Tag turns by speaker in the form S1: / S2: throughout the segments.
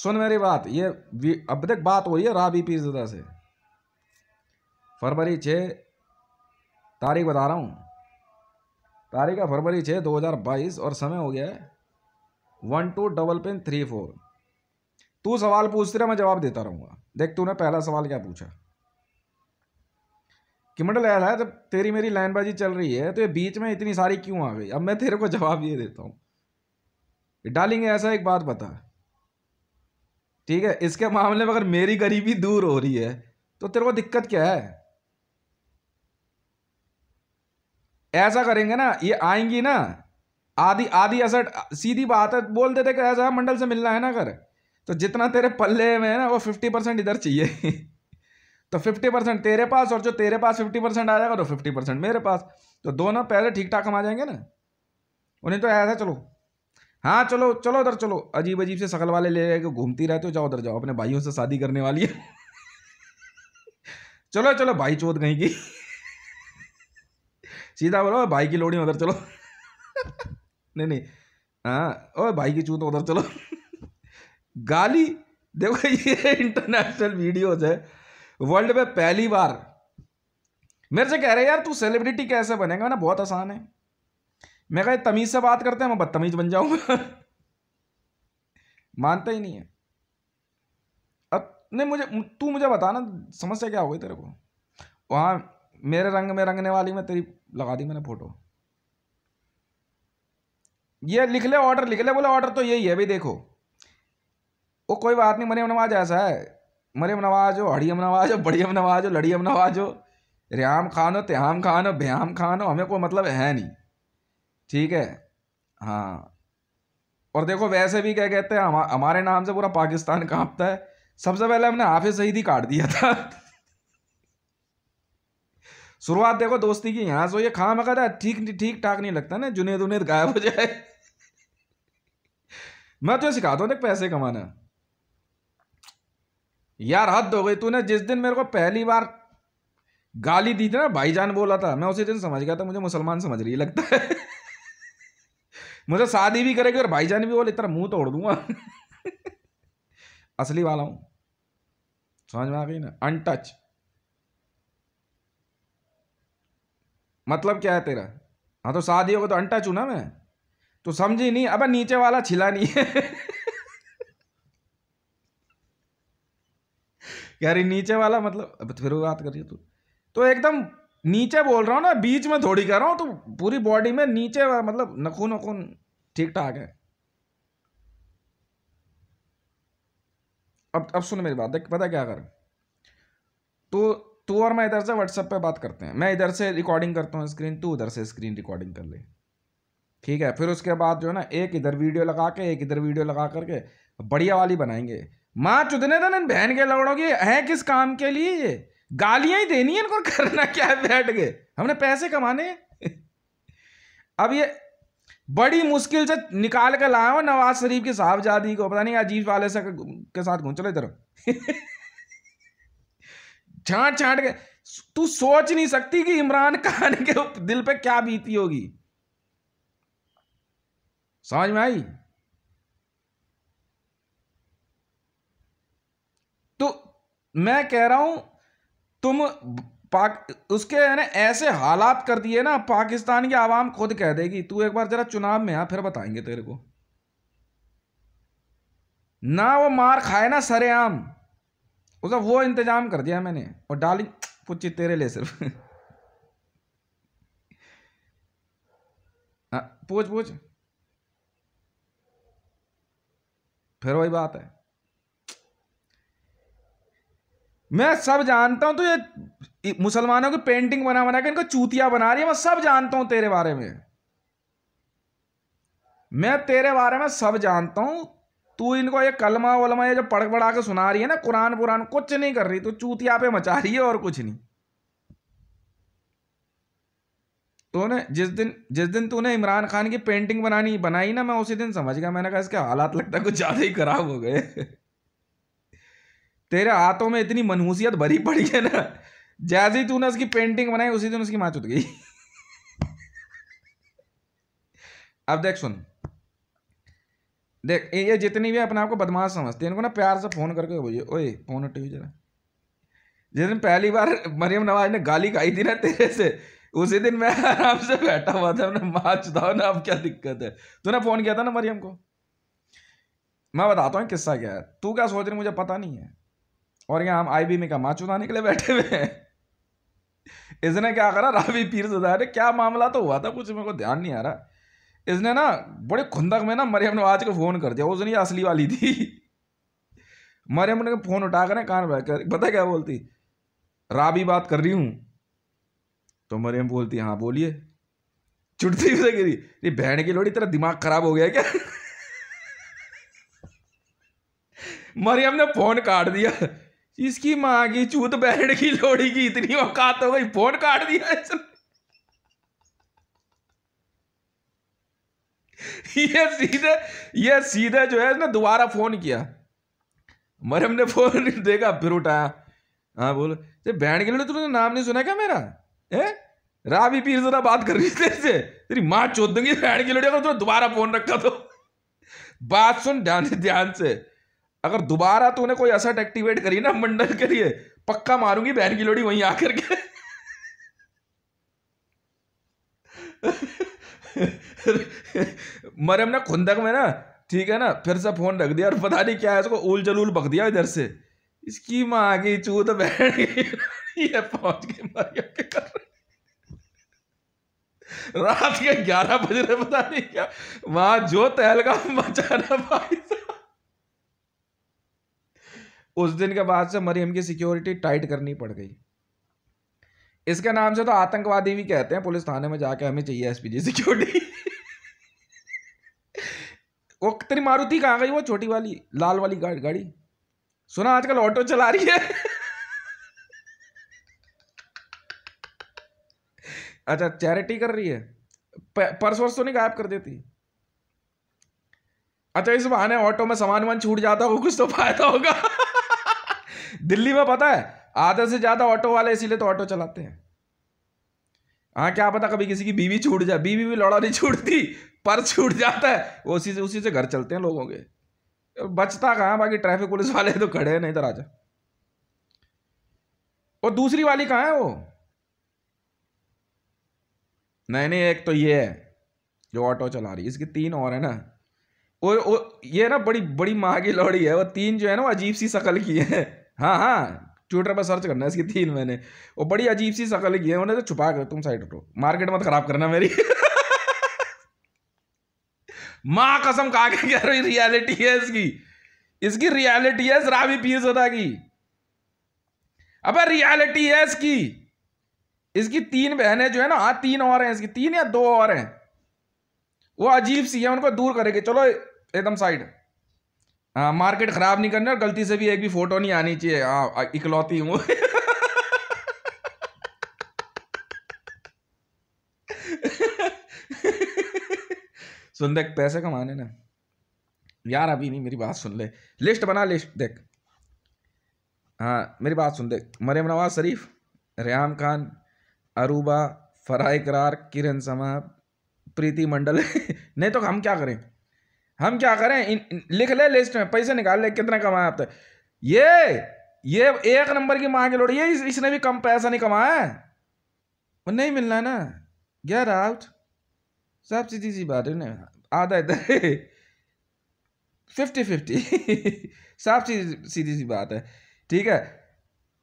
S1: सुन मेरी बात ये अब तक बात हो रही है राबी पीरजदा से फरवरी छ तारीख बता रहा हूँ तारीख है फरवरी छः दो हज़ार बाईस और समय हो गया है one two double pen three four तू सवाल पूछते रहे मैं जवाब देता रहूँगा देख तूने पहला सवाल क्या पूछा कि मंडल ऐसा है जब तेरी मेरी लाइनबाजी चल रही है तो ये बीच में इतनी सारी क्यों आ गई अब मैं तेरे को जवाब ये देता हूँ डालिंग ऐसा एक बात बता ठीक है इसके मामले में अगर मेरी गरीबी दूर हो रही है तो तेरे को दिक्कत क्या है ऐसा करेंगे ना ये आएंगी ना आधी आधी असर सीधी बात है बोल देते कि ऐसा मंडल से मिलना है ना अगर तो जितना तेरे पल्ले में है ना वो फिफ्टी परसेंट इधर चाहिए तो फिफ्टी परसेंट तेरे पास और जो तेरे पास फिफ्टी परसेंट आ जाएगा तो फिफ्टी परसेंट मेरे पास तो दोनों पैसे ठीक ठाक कमा जाएंगे ना उन्हें तो ऐसा चलो हाँ चलो चलो उधर चलो अजीब अजीब से शकल वाले ले जाके घूमती रहते हो जाओ उधर जाओ अपने भाइयों से शादी करने वाली है चलो चलो भाई चोत कहीं की सीधा बोलो भाई की लोड़ी उधर चलो नहीं नहीं हाँ ओ भाई की चूत उधर चलो गाली देखो ये इंटरनेशनल वीडियोज है वर्ल्ड में पहली बार मेरे से कह रहे यार तू सेलिब्रिटी कैसे बनेगा ना बहुत आसान है मैं कहा तमीज़ से बात करते हैं मैं बदतमीज़ बन जाऊँगा मानता ही नहीं है अब नहीं मुझे तू मुझे बता ना समस्या क्या हो गई तेरे को वहाँ मेरे रंग में रंगने वाली में तेरी लगा दी मैंने फ़ोटो ये लिख ले ऑर्डर लिख ले बोले ऑर्डर तो यही है भाई देखो वो कोई बात नहीं मरियम नवाज ऐसा है मरियम नवाज हो हड़ियम नवाज हो बड़ियम नवाज हो लड़ियम नवाज हो रियाम खान हो तेहम खान हो बेहम खान हो हमें कोई मतलब है नहीं ठीक है हाँ और देखो वैसे भी क्या कहते हैं हमा, हमारे नाम से पूरा पाकिस्तान कांपता है सबसे पहले हमने हाफिज सईद ही काट दिया था शुरुआत देखो दोस्ती की यहां से ये खा मका था ठीक ठीक ठाक नहीं लगता ना जुनेद उनेद गायब हो जाए मैं तुझे सिखाता दो पैसे कमाना यार हद हो गई तूने जिस दिन मेरे को पहली बार गाली दी थी ना भाईजान बोला था मैं उसी दिन समझ गया था मुझे मुसलमान समझ रही लगता है मुझे शादी भी करेगी और भाईजान भी बोले इतना मुंह तोड़ दूंगा असली वाला हूं समझ में आ गई ना अनटच मतलब क्या है तेरा हाँ तो शादी होगा तो अनटच हूं ना मैं तो समझी नहीं अब नीचे वाला छिला नहीं है यार नीचे वाला मतलब अब फिर बात करिए तू तो एकदम नीचे बोल रहा हूँ ना बीच में थोड़ी कर रहा हूँ तो पूरी बॉडी में नीचे मतलब नखून वखून ठीक ठाक है अब अब सुन मेरी बात देख पता क्या कर तो तू और मैं इधर से व्हाट्सएप पे बात करते हैं मैं इधर से रिकॉर्डिंग करता हूँ स्क्रीन तू उधर से स्क्रीन रिकॉर्डिंग कर ले ठीक है फिर उसके बाद जो है ना एक इधर वीडियो लगा के एक इधर वीडियो लगा करके बढ़िया वाली बनाएंगे माँ चुदने दन बहन के लगड़ोगे है किस काम के लिए ये गालियां ही देनी है इनको करना क्या है बैठ गए हमने पैसे कमाने अब ये बड़ी मुश्किल से निकाल कर लाया हूँ नवाज शरीफ की साहबजादी को पता नहीं अजीब वाले से के साथ घूम चलो इधर छाट छाट के तू सोच नहीं सकती कि इमरान खान के दिल पे क्या बीती होगी समझ में आई तो मैं कह रहा हूं तुम पाक उसके यानी ऐसे हालात कर दिए ना पाकिस्तान की आवाम खुद कह देगी तू एक बार जरा चुनाव में आ फिर बताएंगे तेरे को ना वो मार खाए ना सरेआम उसका वो इंतजाम कर दिया मैंने और डाली पुच्ची तेरे लिए सिर्फ हाँ, पूछ पूछ फिर वही बात है मैं सब जानता हूं तो ये मुसलमानों की पेंटिंग बना बना के इनको चूतिया बना रही है मैं सब जानता हूं तेरे बारे में मैं तेरे बारे में सब जानता हूं तू इनको ये कलमा वलमा ये जो पड़क पड़ा के सुना रही है ना कुरान पुरान कुछ नहीं कर रही तू चूतिया पे मचा रही है और कुछ नहीं तो ने जिस दिन जिस दिन तूने इमरान खान की पेंटिंग बनानी बनाई ना मैं उसी दिन समझ गया मैंने कहा इसके हालात लगता कुछ ज़्यादा ही खराब हो गए तेरे हाथों में इतनी मनहूसियत भरी पड़ी है ना जैसे ही तूने उसकी पेंटिंग बनाई उसी दिन उसकी माँ चुत गई अब देख सुन देख ये जितनी भी अपने आप को बदमाश समझते हैं इनको ना प्यार से फ़ोन करके बोलिए ओए फ़ोन हटे जरा जिस दिन पहली बार मरियम नवाज ने गाली खाई थी ना तेरे से उसी दिन मैं आराम से बैठा हुआ था माँ चुताओ ना अब क्या दिक्कत है तूने फ़ोन किया था ना मरियम को मैं बताता हूँ किस्सा क्या है तू क्या सोच रही मुझे पता नहीं है और यहाँ हम आईबी में का माँ चुनाने के लिए बैठे हुए हैं इसने क्या करा रावी पीर सदा अरे क्या मामला तो हुआ था कुछ मेरे को ध्यान नहीं आ रहा इसने ना बड़े खुंदक में ना मरियम ने आज को फ़ोन कर दिया उसने असली वाली थी मरियम ने फ़ोन उठा कर कान बैठ कर पता क्या बोलती रावी बात कर रही हूं तो मरियम बोलती हाँ बोलिए चुटती से गिरी ये बहन की लोड़ी तेरा दिमाग खराब हो गया क्या मरियम ने फ़ोन काट दिया इसकी माँ की चूत बैठ की लोड़ी की इतनी औकात हो गई फोन काट दिया इसने ये सीधे ये सीधे जो है इसने दोबारा फोन किया मरम ने फोन देखा फिर उठाया हाँ बोलो ये बहन के लिए तो तूने नाम नहीं सुना क्या मेरा है रावी पीर जरा बात कर रही थी से तेरी माँ चोद दूंगी बहन के लिए अगर तूने दोबारा फोन रखा तो बात सुन ध्यान से ध्यान से अगर दोबारा तूने कोई असट एक्टिवेट करी ना मंडल के लिए पक्का मारूंगी बहन की लोड़ी वहीं आकर के मरे हमने खुंदक में ना ठीक है ना फिर से फोन रख दिया और पता नहीं क्या है उसको उल जलूल बक दिया इधर से इसकी माँ आ गई चूत बहन ये पहुंच गए मरियम के घर रात के ग्यारह बज रहे पता नहीं क्या वहां जो तहलका मचाना भाई साहब उस दिन के बाद से मरियम की सिक्योरिटी टाइट करनी पड़ गई इसके नाम से तो आतंकवादी भी कहते हैं पुलिस थाने में जाके हमें चाहिए एसपीजी सिक्योरिटी वो तेरी मारुति कहाँ गई वो छोटी वाली लाल वाली गाड़ी गाड़ी सुना आजकल ऑटो चला रही है अच्छा चैरिटी कर रही है पर्स वर्स तो नहीं गायब कर देती अच्छा इस बहाने ऑटो में सामान वान छूट जाता वो कुछ तो फायदा होगा दिल्ली में पता है आधे से ज़्यादा ऑटो वाले इसीलिए तो ऑटो चलाते हैं हाँ क्या पता कभी किसी की बीवी छूट जाए बीवी भी लौड़ा नहीं छूटती पर छूट जाता है उसी से उसी से घर चलते हैं लोगों के बचता कहाँ बाकी ट्रैफिक पुलिस वाले तो खड़े हैं नहीं तो राजा और दूसरी वाली कहाँ है वो नहीं नहीं एक तो ये है जो ऑटो चला रही है इसकी तीन और है ना वो वो ये ना बड़ी बड़ी माँ की लौड़ी है वो तीन जो है ना वो अजीब सी शकल की है हाँ हाँ ट्विटर पर सर्च करना है इसकी तीन मैंने वो बड़ी अजीब सी शकल की है उन्हें तो छुपा कर तुम साइड उठो मार्केट मत खराब करना मेरी माँ कसम कहा कह रही रियलिटी है इसकी इसकी रियलिटी है रावी सदा की अब रियलिटी है इसकी इसकी तीन बहनें जो है ना हाँ तीन और हैं इसकी तीन या दो और हैं वो अजीब सी है उनको दूर करेंगे चलो एकदम साइड हाँ मार्केट ख़राब नहीं करना और गलती से भी एक भी फ़ोटो नहीं आनी चाहिए हाँ इकलौती हूँ सुन देख पैसे कमाने ना यार अभी नहीं मेरी बात सुन ले लिस्ट बना लिस्ट देख हाँ मेरी बात सुन देख मरियम नवाज शरीफ रेहम खान अरूबा फराह करार किरण समा प्रीति मंडल नहीं तो हम क्या करें हम क्या करें इन, इन, लिख ले लिस्ट में पैसे निकाल ले कितना कमाया तक तो। ये ये एक नंबर की मांग लोड़ी है इस, इसने भी कम पैसा नहीं कमाया है वो नहीं मिलना ना गेट आउट सब सीधी सी बात है आधा इधर फिफ्टी फिफ्टी साफ सीधी सी बात है ठीक है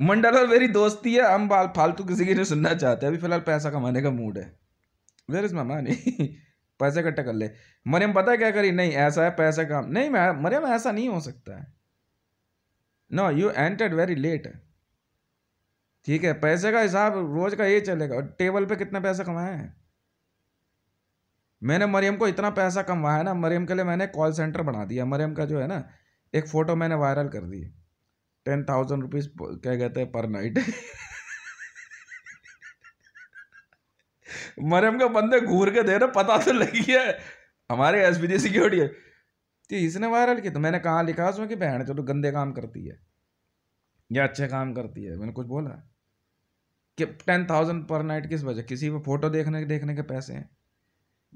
S1: मंडल और मेरी दोस्ती है हम बाल फालतू किसी की नहीं सुनना चाहते अभी फिलहाल पैसा कमाने का मूड है वेर इज़ मामा नहीं पैसे इकट्ठे कर ले मरियम पता है क्या करी नहीं ऐसा है पैसे काम नहीं मैं मरियम ऐसा नहीं हो सकता है no you entered very late ठीक है पैसे का हिसाब रोज का ये चलेगा और टेबल पे कितने पैसे कमाए हैं मैंने मरियम को इतना पैसा कमवाया ना मरियम के लिए मैंने कॉल सेंटर बना दिया मरियम का जो है ना एक फ़ोटो मैंने वायरल कर दी टेन थाउजेंड रुपीज़ क्या कहते हैं पर नाइट मरियम का बंदे घूर के दे रहे पता तो लगी है हमारे एस बी जी सिक्योरिटी है तो इसने वायरल किया तो मैंने कहा लिखा उसमें कि बहन चलो गंदे काम करती है या अच्छे काम करती है मैंने कुछ बोला कि टेन थाउजेंड पर नाइट किस वजह किसी पर फोटो देखने देखने के पैसे हैं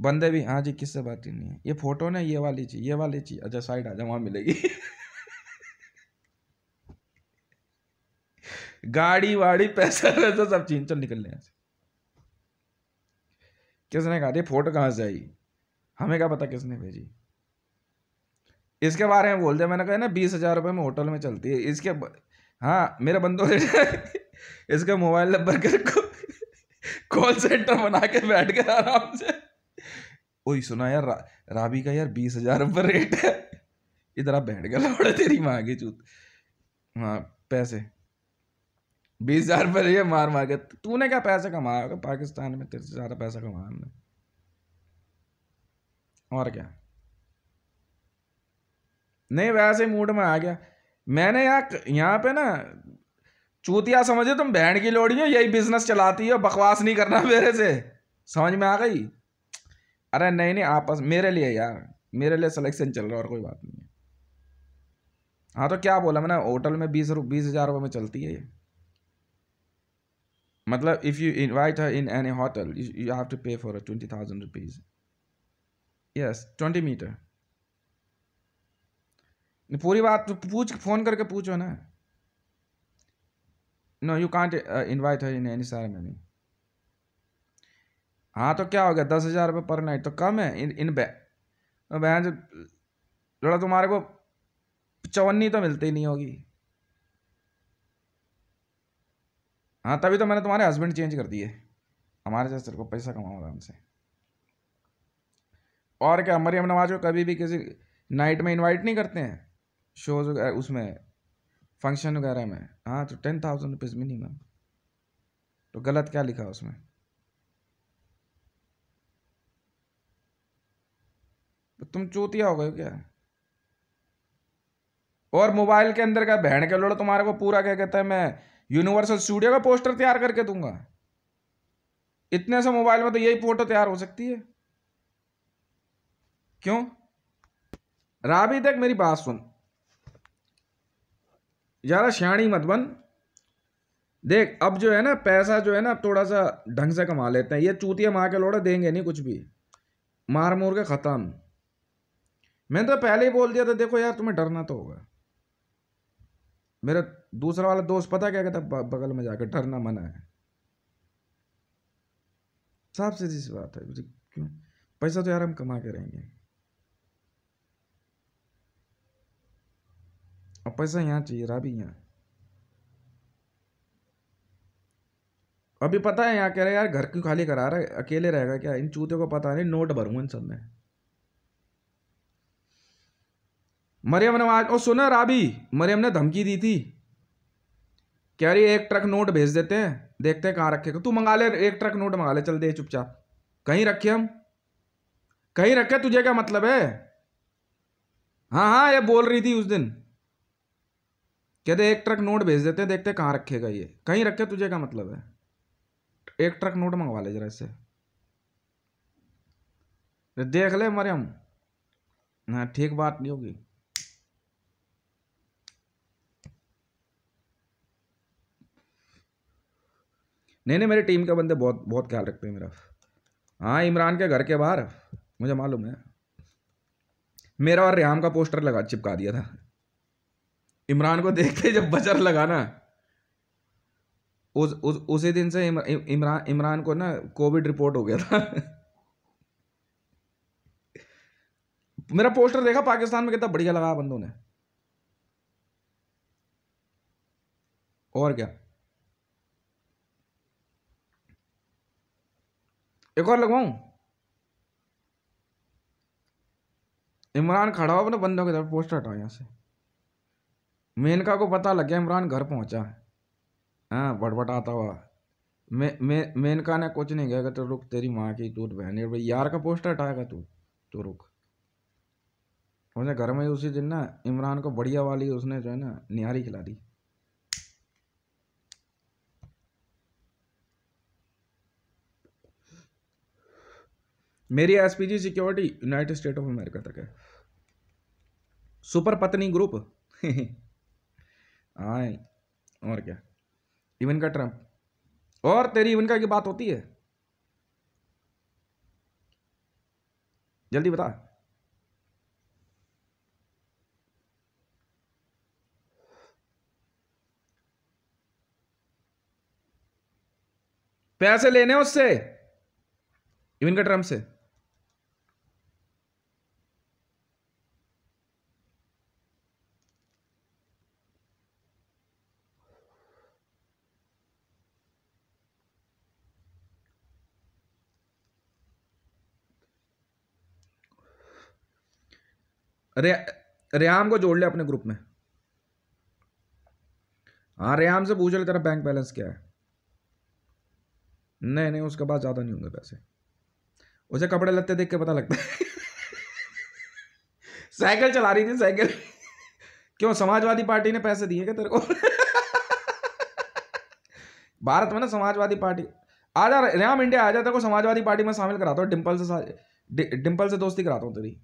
S1: बंदे भी हाँ जी किससे बात ही नहीं है ये फोटो ना ये वाली चीज ये वाली चीज अच्छा साइड आ जा वहाँ मिलेगी गाड़ी वाड़ी पैसा वैसा सब चीन चल निकल लें किसने कहा थी फोटो कहाँ से आई हमें क्या पता किसने भेजी इसके बारे में बोल दिया मैंने कहा ना बीस हज़ार रुपये में होटल में चलती है इसके ब... हाँ मेरे बंदो इसका मोबाइल नंबर कर कॉल सेंटर बना के बैठ गया आराम से ओई सुना यार रा, राबी का यार बीस हज़ार रुपये रेट है इधर आप बैठ गया तेरी माँ की चूत हाँ पैसे बीस हजार रुपये लिए मार मार के तूने क्या पैसे कमाया होगा पाकिस्तान में तेरे से ज़्यादा पैसा कमाया हमने और क्या नहीं वैसे मूड में आ गया मैंने यहाँ यहाँ पे ना चूतिया समझे तुम बहन की लोड़ी हो यही बिजनेस चलाती हो बकवास नहीं करना मेरे से समझ में आ गई अरे नहीं नहीं आपस मेरे लिए यार मेरे लिए सिलेक्शन चल रहा है और कोई बात नहीं है हाँ तो क्या बोला मैंने होटल में बीस बीस हज़ार रुपये में चलती है ये मतलब if you invite her in any hotel you have to pay for twenty thousand rupees yes twenty meter पूरी बात तो पूछ फोन करके पूछो ना no you can't invite her in any ceremony हाँ तो क्या हो गया दस हजार रुपये पर नाइट तो कम है इन इन तो बहन लड़ा तुम्हारे को चवन्नी तो मिलती नहीं होगी हाँ तभी तो मैंने तुम्हारे हस्बैंड चेंज कर दिए हमारे सर को पैसा कमाओ आराम से और क्या मरियम नवाज को कभी भी किसी नाइट में इनवाइट नहीं करते हैं शोज वगैरह उसमें फंक्शन वगैरह में हाँ तो टेन थाउजेंड रुपीज़ मिनिमम तो गलत क्या लिखा उसमें तो तुम चूतिया हो गए क्या और मोबाइल के अंदर का बहन के लोडो तुम्हारे को पूरा क्या कहता है मैं यूनिवर्सल स्टूडियो का पोस्टर तैयार करके दूंगा इतने से मोबाइल में तो यही फोटो तैयार हो सकती है क्यों राबी देख मेरी बात सुन यार श्याणी मत बन देख अब जो है ना पैसा जो है ना अब थोड़ा सा ढंग से कमा लेते हैं ये चूतिया मार के लोड़े देंगे नहीं कुछ भी मार मोर के ख़त्म मैंने तो पहले ही बोल दिया था देखो यार तुम्हें डरना तो होगा मेरा दूसरा वाला दोस्त पता क्या कहता बगल में जाकर डरना मना है साफ से जिस बात है क्यों पैसा तो यार हम कमा के रहेंगे और पैसा यहाँ चाहिए रहा भी यहाँ अभी पता है यहाँ कह रहे यार घर क्यों खाली करा रहा है अकेले रहेगा क्या इन चूते को पता नहीं नोट भरू इन सब में मरियम नवाज और सुना राबी मरियम ने धमकी दी थी कह रही एक ट्रक नोट भेज देते हैं देखते हैं कहाँ रखेगा तो तू मंगा ले एक ट्रक नोट मंगा ले चल दे चुपचाप कहीं रखे हम कहीं रखे तुझे क्या मतलब है हाँ हाँ ये बोल रही थी उस दिन कहते एक ट्रक नोट भेज देते हैं देखते हैं कहाँ रखेगा ये कहीं रखे तुझे क्या मतलब है एक ट्रक नोट मंगवा ले जरा इसे देख ले हम हाँ ठीक बात नहीं होगी नहीं नहीं मेरी टीम के बंदे बहुत बहुत ख्याल रखते हैं मेरा हाँ इमरान के घर के बाहर मुझे मालूम है मेरा और रेहम का पोस्टर लगा चिपका दिया था इमरान को देख के जब बजर लगा ना उस, उस उसी दिन से इमरान इम्रा, इमरान को ना कोविड रिपोर्ट हो गया था मेरा पोस्टर देखा पाकिस्तान में कितना बढ़िया लगा बंदों ने और क्या एक और लगवाऊ इमरान खड़ा हो अपने बंदों के तरफ पोस्टर हटाओ यहाँ से मेनका को पता लग गया इमरान घर पहुँचा है हाँ आता हुआ मे मे मेनका ने कुछ नहीं कहा तो रुक तेरी माँ की तू बहन भाई यार का पोस्टर हटाएगा तू तो रुक मुझे घर में उसी दिन ना इमरान को बढ़िया वाली उसने जो है ना निहारी खिला दी मेरी SPG security united state of America तक है सुपर पत्नी ग्रुप आए और क्या इवन का ट्रंप और तेरी इवन का की बात होती है जल्दी बता पैसे लेने उससे इवन का ट्रंप से रेयाम को जोड़ ले अपने ग्रुप में हाँ रेयाम से पूछ ले तेरा बैंक बैलेंस क्या है नहीं नहीं उसके पास ज़्यादा नहीं होंगे पैसे उसे कपड़े लत्ते देख के पता लगता है साइकिल चला रही थी साइकिल क्यों समाजवादी पार्टी ने पैसे दिए क्या तेरे को भारत में ना समाजवादी पार्टी आ जा राम इंडिया आ जा तेरे को समाजवादी पार्टी में शामिल कराता हूँ डिम्पल से डिम्पल से दोस्ती कराता हूँ तेरी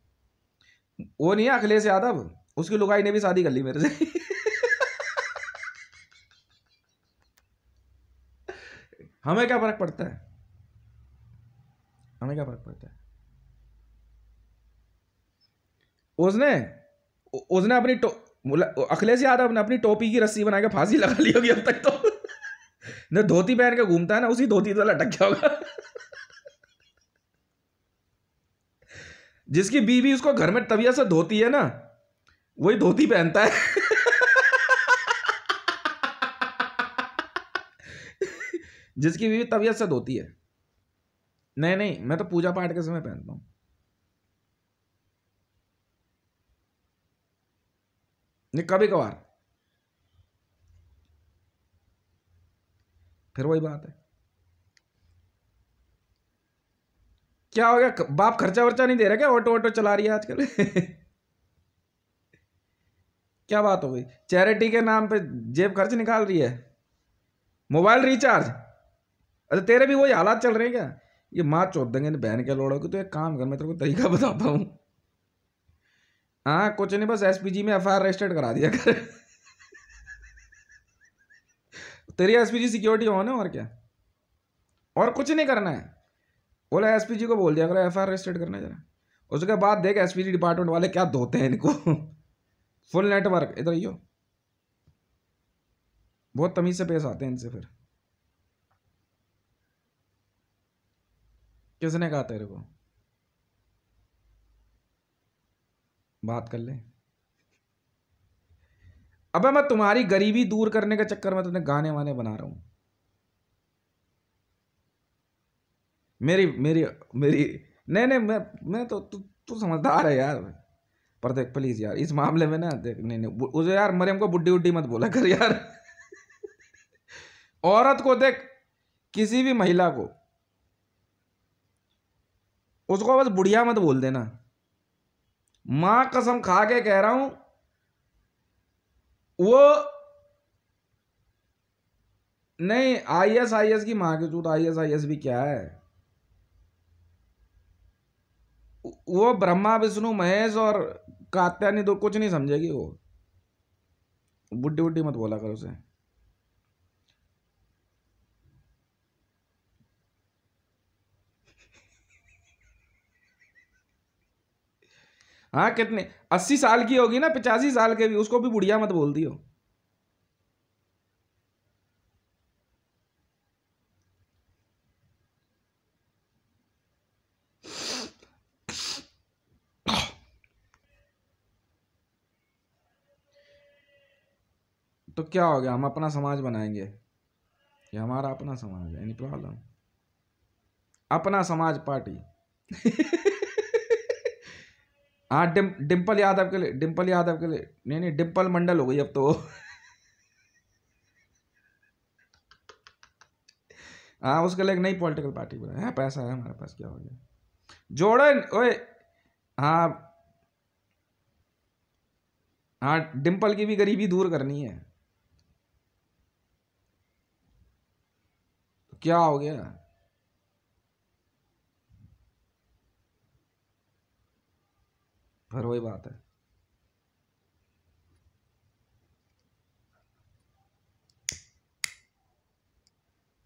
S1: वो नहीं है अखिलेश यादव उसकी लुगाई ने भी शादी कर ली मेरे से हमें क्या फर्क पड़ता है हमें क्या फर्क पड़ता है उसने उसने अपनी टो अखिलेश यादव ने अपनी टोपी की रस्सी बना के फांसी लगा ली होगी अब तक तो न धोती पहन के घूमता है ना उसी धोती तो लटक गया होगा जिसकी बीवी उसको घर में तबियत से धोती है ना वही धोती पहनता है जिसकी बीवी तबियत से धोती है नहीं नहीं मैं तो पूजा पाठ के समय पहनता हूं नहीं कभी कभार फिर वही बात है क्या हो गया बाप खर्चा वर्चा नहीं दे रहा क्या ऑटो ऑटो चला रही है आजकल क्या बात हो गई चैरिटी के नाम पे जेब खर्च निकाल रही है मोबाइल रिचार्ज अच्छा तेरे भी वही हालात चल रहे हैं क्या ये माँ चोत देंगे तो बहन के लोड़ों की तो एक काम कर मैं तेरे को तरीका बताता हूँ हाँ कुछ नहीं बस एसपीजी में एफआईआर रजिस्टर्ड करा दिया कर तेरी एसपीजी सिक्योरिटी ऑन है और क्या और कुछ नहीं करना है बोला एस को बोल दिया अगर एफ आई रजिस्टर्ड करना जरा उसके बाद देख एस डिपार्टमेंट वाले क्या धोते हैं इनको फुल नेटवर्क इधर यो बहुत तमीज से पेश आते हैं इनसे फिर किसने कहा तेरे को बात कर ले अबे मैं तुम्हारी गरीबी दूर करने के चक्कर में तुमने गाने वाने बना रहा हूँ मेरी मेरी मेरी नहीं नहीं मैं मैं तो तू तू समझदार है यार पर देख प्लीज़ यार इस मामले में ना देख नहीं नहीं उसे यार मरियम को बुढ़ी उड्डी मत बोला कर यार औरत को देख किसी भी महिला को उसको बस बुढ़िया मत बोल देना माँ कसम खा के कह रहा हूं वो नहीं आई एस आई एस की माँ की तू तो आई एस आई एस भी क्या है वो ब्रह्मा विष्णु महेश और कात्यानी तो कुछ नहीं समझेगी वो बुढ़ी बुढ़ी मत बोला कर उसे हाँ कितने अस्सी साल की होगी ना पिचासी साल के भी उसको भी बुढ़िया मत बोल दियो क्या हो गया हम अपना समाज बनाएंगे ये हमारा अपना समाज है एनी प्रॉब्लम अपना समाज पार्टी हाँ डिम डिम्पल यादव के लिए डिम्पल यादव के लिए नहीं नहीं डिम्पल मंडल हो गई अब तो हाँ उसके लिए नई पॉलिटिकल पार्टी बनाए है पैसा है हमारे पास क्या हो गया जोड़न ओए हाँ हाँ डिम्पल की भी गरीबी दूर करनी है क्या हो गया फिर वही बात है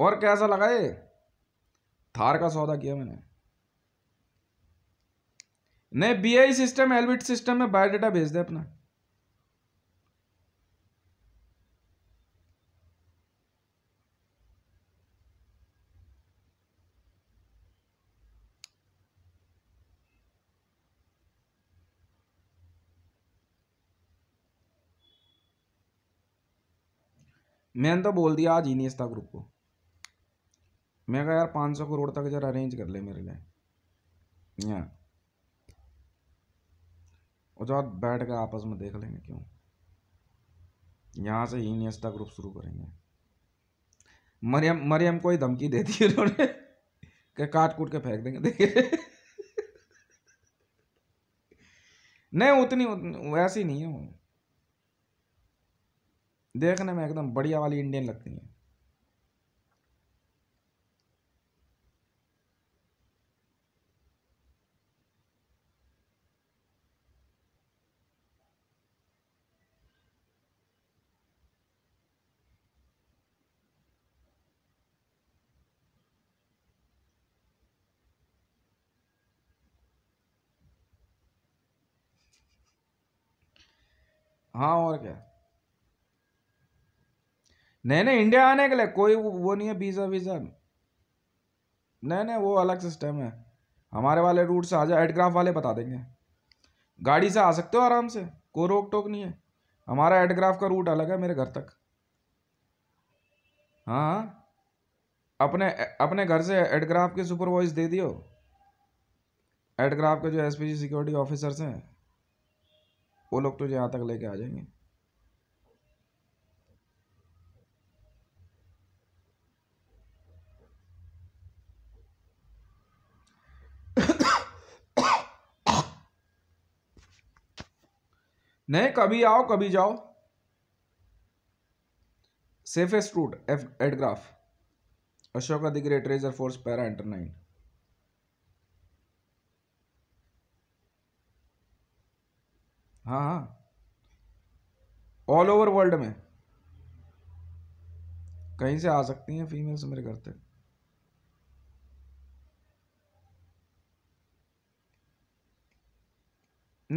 S1: और कैसा लगा ये थार का सौदा किया मैंने नहीं बीआई सिस्टम एलबिट सिस्टम में बायोडाटा भेज दे अपना मैंने तो बोल दिया आज ही नहीं ग्रुप को मैं कहा यार पाँच सौ करोड़ तक जरा अरेंज कर ले मेरे लिए यहाँ और जो बैठ कर आपस में देख लेंगे क्यों यहाँ से ही ग्रुप शुरू करेंगे मरियम मरियम को ही धमकी दे दी उन्होंने के काट कूट के फेंक देंगे देखिए नहीं उतनी, उतनी वैसी नहीं है वो देखने में एकदम बढ़िया वाली इंडियन लगती है हाँ और क्या नहीं नहीं इंडिया आने के लिए कोई वो नहीं है वीज़ा वीज़ा नहीं नहीं वो अलग सिस्टम है हमारे वाले रूट से आ जाए एडग्राफ वाले बता देंगे गाड़ी से आ सकते हो आराम से कोई रोक टोक नहीं है हमारा एडग्राफ का रूट अलग है मेरे घर तक हाँ, हाँ। अपने अपने घर से एडग्राफ की सुपरवाइज दे दियो एडग्राफ के जो एसपीजी सिक्योरिटी ऑफिसर्स हैं वो लोग तुझे यहाँ तक लेके आ जाएंगे नहीं कभी आओ कभी जाओ सेफेस्ट रूट एफ एडग्राफ Ashoka the Great razor force para enter nine हाँ हाँ ऑल ओवर वर्ल्ड में कहीं से आ सकती हैं फीमेल्स मेरे घर तक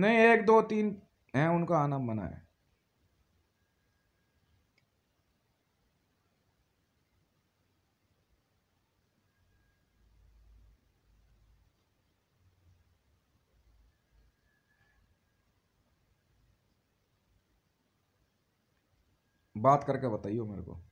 S1: नहीं एक दो तीन हैं उनका आना मना है बात करके बताइए मेरे को